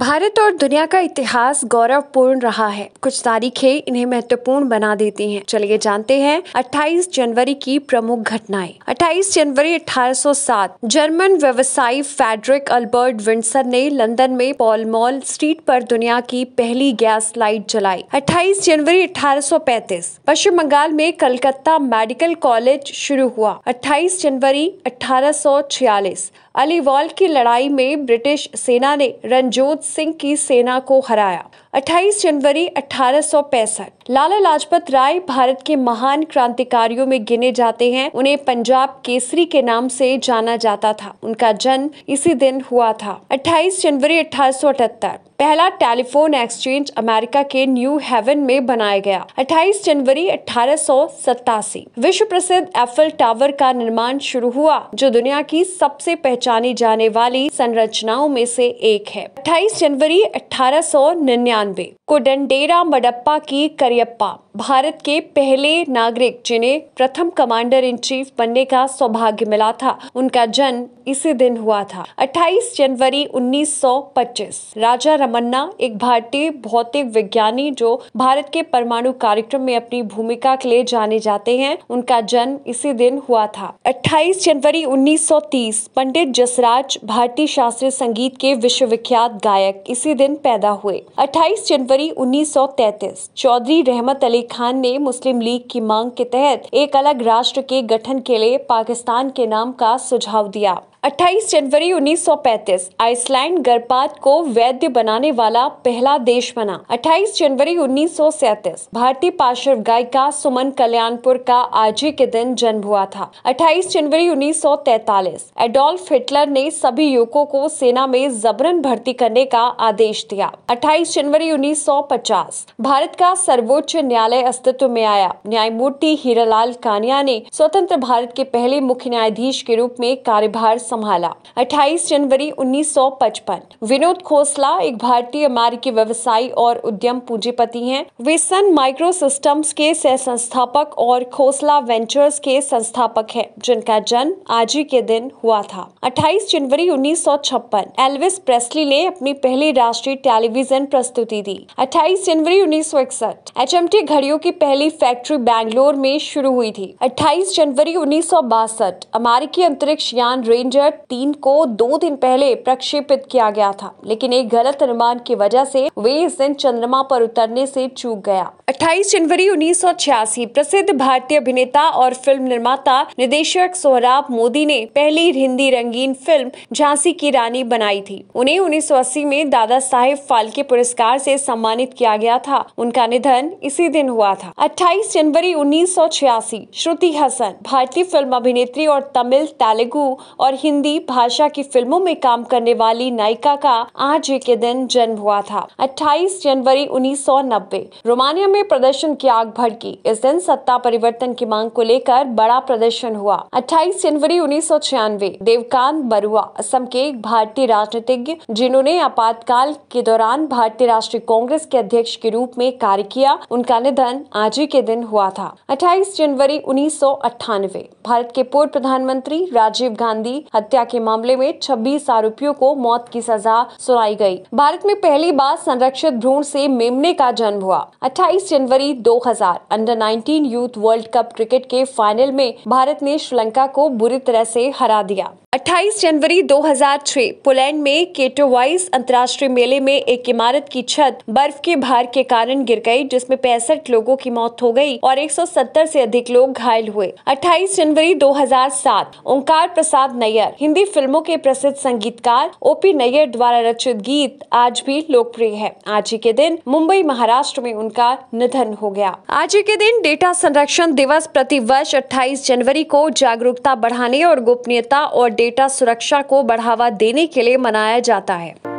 भारत और दुनिया का इतिहास गौरवपूर्ण रहा है कुछ तारीखें इन्हें महत्वपूर्ण बना देती हैं। चलिए जानते हैं 28 जनवरी की प्रमुख घटनाएं 28 जनवरी 1807 जर्मन व्यवसायी फेडरिक अल्बर्ट विंसर ने लंदन में पॉल मॉल स्ट्रीट पर दुनिया की पहली गैस लाइट जलाई 28 जनवरी 1835 पश्चिम बंगाल में कलकत्ता मेडिकल कॉलेज शुरू हुआ 28 जनवरी 1846 अलीवाल की लड़ाई में ब्रिटिश सेना ने रंजोत सिंह की सेना को हराया 28 जनवरी अठारह लाला लाजपत राय भारत के महान क्रांतिकारियों में गिने जाते हैं उन्हें पंजाब केसरी के नाम से जाना जाता था उनका जन्म इसी दिन हुआ था 28 जनवरी अठारह पहला टेलीफोन एक्सचेंज अमेरिका के न्यू हेवन में बनाया गया 28 जनवरी अठारह विश्व प्रसिद्ध एफल टावर का निर्माण शुरू हुआ जो दुनिया की सबसे पहचानी जाने वाली संरचनाओं में से एक है 28 जनवरी 1899 को डंडेरा मडप्पा की करियप्पा भारत के पहले नागरिक जिन्हें प्रथम कमांडर इन चीफ बनने का सौभाग्य मिला था उनका जन्म इसी दिन हुआ था 28 जनवरी 1925 राजा रमन्ना एक भारतीय भौतिक विज्ञानी जो भारत के परमाणु कार्यक्रम में अपनी भूमिका के लिए जाने जाते हैं उनका जन्म इसी दिन हुआ था 28 जनवरी 1930 पंडित जसराज भारतीय शास्त्रीय संगीत के विश्वविख्यात गायक विधायक इसी दिन पैदा हुए 28 जनवरी 1933 चौधरी रहमत अली खान ने मुस्लिम लीग की मांग के तहत एक अलग राष्ट्र के गठन के लिए पाकिस्तान के नाम का सुझाव दिया 28 जनवरी 1935 आइसलैंड गर्भपात को वैध बनाने वाला पहला देश बना 28 जनवरी 1937 भारतीय पार्श्व गायिका सुमन कल्याणपुर का आज ही के दिन जन्म हुआ था 28 जनवरी 1943 एडोल्फ हिटलर ने सभी युवकों को सेना में जबरन भर्ती करने का आदेश दिया 28 जनवरी 1950 भारत का सर्वोच्च न्यायालय अस्तित्व में आया न्यायमूर्ति हीरालाल कानिया ने स्वतंत्र भारत के पहले मुख्य न्यायाधीश के रूप में कार्यभार संभाला 28 जनवरी 1955 विनोद खोसला एक भारतीय अमेरिकी व्यवसायी और उद्यम पूंजीपति हैं वे सन माइक्रो सिस्टम्स के सह संस्थापक और खोसला वेंचर्स के संस्थापक हैं जिनका जन्म आज ही के दिन हुआ था 28 जनवरी 1956 एल्विस प्रेस्ली ने अपनी पहली राष्ट्रीय टेलीविजन प्रस्तुति दी 28 जनवरी उन्नीस एचएमटी घड़ियों की पहली फैक्ट्री बैंगलोर में शुरू हुई थी 28 जनवरी उन्नीस अमेरिकी अंतरिक्ष यान रेंजर चैलेंजर तीन को दो दिन पहले प्रक्षेपित किया गया था लेकिन एक गलत अनुमान की वजह से वे इस दिन चंद्रमा पर उतरने से चूक गया 28 जनवरी उन्नीस प्रसिद्ध भारतीय अभिनेता और फिल्म निर्माता निदेशक सोहराब मोदी ने पहली हिंदी रंगीन फिल्म झांसी की रानी बनाई थी उन्हें उन्नीस में दादा साहेब फाल्के पुरस्कार से सम्मानित किया गया था उनका निधन इसी दिन हुआ था 28 जनवरी उन्नीस श्रुति हसन भारतीय फिल्म अभिनेत्री और तमिल तेलुगु और हिंदी भाषा की फिल्मों में काम करने वाली नायिका का आज ही के दिन जन्म हुआ था 28 जनवरी 1990 रोमानिया में प्रदर्शन की आग भड़की इस दिन सत्ता परिवर्तन की मांग को लेकर बड़ा प्रदर्शन हुआ 28 जनवरी उन्नीस देवकांत बरुआ असम के एक भारतीय राजनीतिज्ञ जिन्होंने आपातकाल के दौरान भारतीय राष्ट्रीय कांग्रेस के अध्यक्ष के रूप में कार्य किया उनका निधन आज ही के दिन हुआ था 28 जनवरी उन्नीस भारत के पूर्व प्रधानमंत्री राजीव गांधी हत्या के मामले में छब्बीस आरोपियों को मौत की सजा सुनाई गयी भारत में पहली बार संरक्षित भ्रूण से मेमने का जन्म हुआ 28 जनवरी 2000 under 19 youth world cup cricket के फाइनल में भारत ने श्रीलंका को बुरी तरह से हरा दिया 28 जनवरी 2006 पोलैंड में केटोवाइस अंतर्राष्ट्रीय मेले में एक इमारत की छत बर्फ के भार के कारण गिर गई जिसमें पैंसठ लोगों की मौत हो गई और 170 से अधिक लोग घायल हुए 28 जनवरी 2007 ओंकार प्रसाद नैयर हिंदी फिल्मों के प्रसिद्ध संगीतकार ओपी नैयर द्वारा रचित गीत आज भी लोकप्रिय है आज ही के दिन मुंबई महाराष्ट्र में उनका निधन हो गया आज ही के दिन डेटा संरक्षण दिवस प्रति वर्ष अट्ठाईस जनवरी को जागरूकता बढ़ाने और गोपनीयता और डेटा डेटा सुरक्षा को बढ़ावा देने के लिए मनाया जाता है